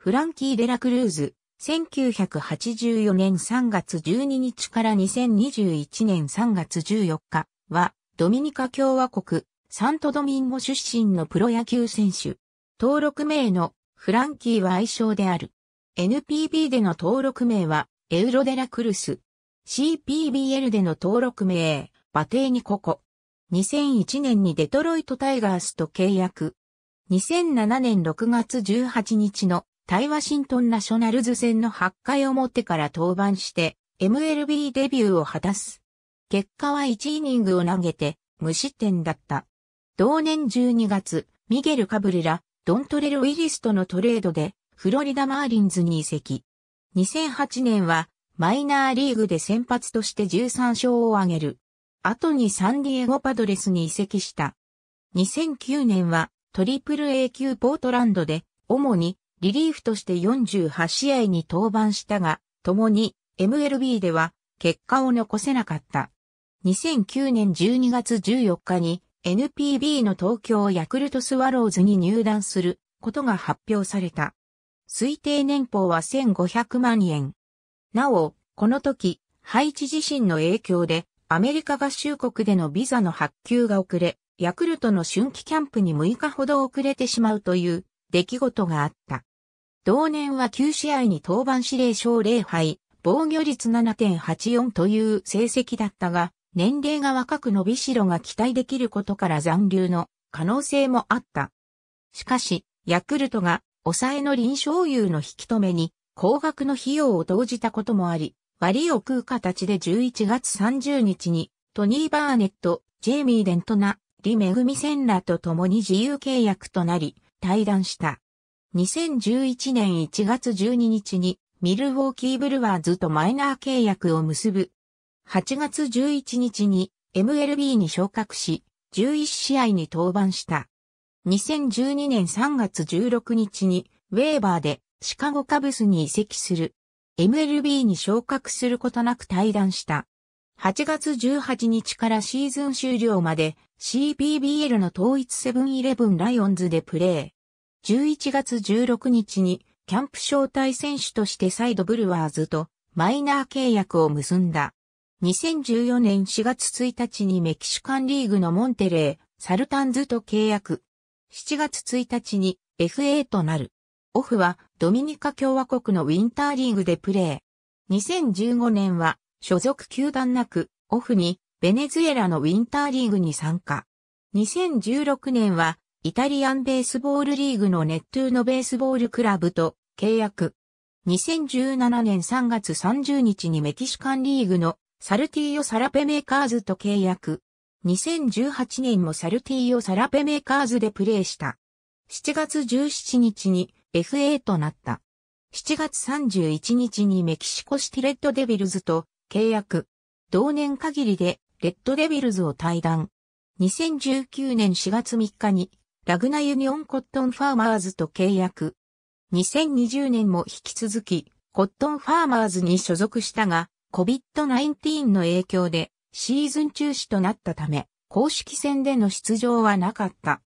フランキー・デラクルーズ、1984年3月12日から2021年3月14日は、ドミニカ共和国、サントドミンゴ出身のプロ野球選手。登録名のフランキーは愛称である。NPB での登録名は、エウロデラクルス。CPBL での登録名、バテーニココ。2001年にデトロイトタイガースと契約。2007年6月18日のタイワシントンナショナルズ戦の8回表から登板して、MLB デビューを果たす。結果は1イニングを投げて、無失点だった。同年12月、ミゲル・カブレラ、ドントレル・ウィリスとのトレードで、フロリダ・マーリンズに移籍。2008年は、マイナーリーグで先発として13勝を挙げる。後にサンディエゴパドレスに移籍した。2009年はトリプル A 級ポートランドで主にリリーフとして48試合に登板したが、共に MLB では結果を残せなかった。2009年12月14日に NPB の東京ヤクルトスワローズに入団することが発表された。推定年俸は1500万円。なお、この時、ハイチ自身の影響でアメリカ合衆国でのビザの発給が遅れ、ヤクルトの春季キャンプに6日ほど遅れてしまうという出来事があった。同年は9試合に登板指令勝0敗、防御率7.84という成績だったが、年齢が若く伸びしろが期待できることから残留の可能性もあった。しかし、ヤクルトが抑えの臨床優の引き止めに高額の費用を投じたこともあり、割を食う形で11月30日にトニー・バーネット、ジェイミー・デントナ、リ・メグミ・センラと共に自由契約となり、対談した。2011年1月12日にミルウォーキーブルワーズとマイナー契約を結ぶ。8月11日に MLB に昇格し、11試合に登板した。2012年3月16日にウェーバーでシカゴカブスに移籍する。MLB に昇格することなく退団した。8月18日からシーズン終了まで CPBL の統一セブンイレブンライオンズでプレー。11月16日にキャンプ招待選手として再度ブルワーズとマイナー契約を結んだ。2014年4月1日にメキシカンリーグのモンテレー、サルタンズと契約。7月1日に FA となる。オフはドミニカ共和国のウィンターリーグでプレー。2015年は所属球団なく、オフにベネズエラのウィンターリーグに参加。2016年はイタリアンベースボールリーグのネットゥーノベースボールクラブと契約。2017年3月30日にメキシカンリーグのサルティーヨ・サラペメーカーズと契約。2018年もサルティーヨ・サラペメーカーズでプレーした。7月17日に FA となった。7月31日にメキシコシティレッドデビルズと契約。同年限りでレッドデビルズを退団。2019年4月3日にラグナユニオンコットンファーマーズと契約。2020年も引き続き、コットンファーマーズに所属したが、COVID-19 の影響でシーズン中止となったため、公式戦での出場はなかった。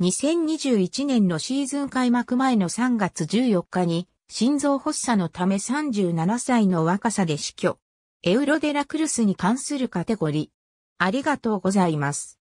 2021年のシーズン開幕前の3月14日に、心臓発作のため37歳の若さで死去。エウロデラクルスに関するカテゴリー。ありがとうございます。